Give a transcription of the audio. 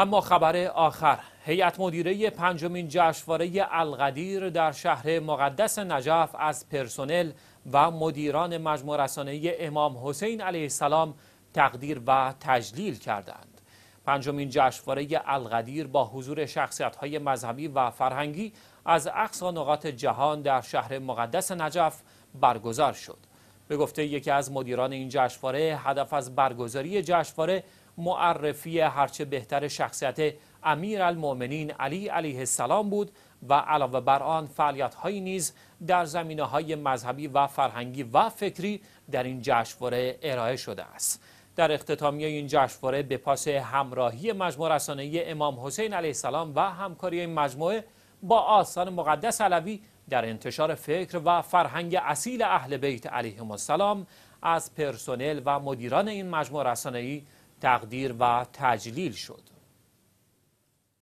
اما خبر آخر هیئت مدیره پنجمین جشنواره القدیر در شهر مقدس نجف از پرسنل و مدیران مجموع رسانه امام حسین علیه السلام تقدیر و تجلیل کردند پنجمین جشنواره القدیر با حضور های مذهبی و فرهنگی از اقصا نقاط جهان در شهر مقدس نجف برگزار شد به گفته یکی از مدیران این جشنواره هدف از برگزاری جشنواره معرفی هرچه بهتر شخصیت امیرالمؤمنین علی علیه السلام بود و علاوه بر آن فعالیت هایی نیز در زمینه های مذهبی و فرهنگی و فکری در این جشنواره ارائه شده است در اختتامیه این جشنواره به پاس همراهی مجموعه رسانه‌ای امام حسین علیه السلام و همکاری این مجموعه با آستان مقدس علوی در انتشار فکر و فرهنگ اصیل اهل بیت علیهم السلام از پرسنل و مدیران این مجموعه رسانه‌ای تقدیر و تجلیل شد.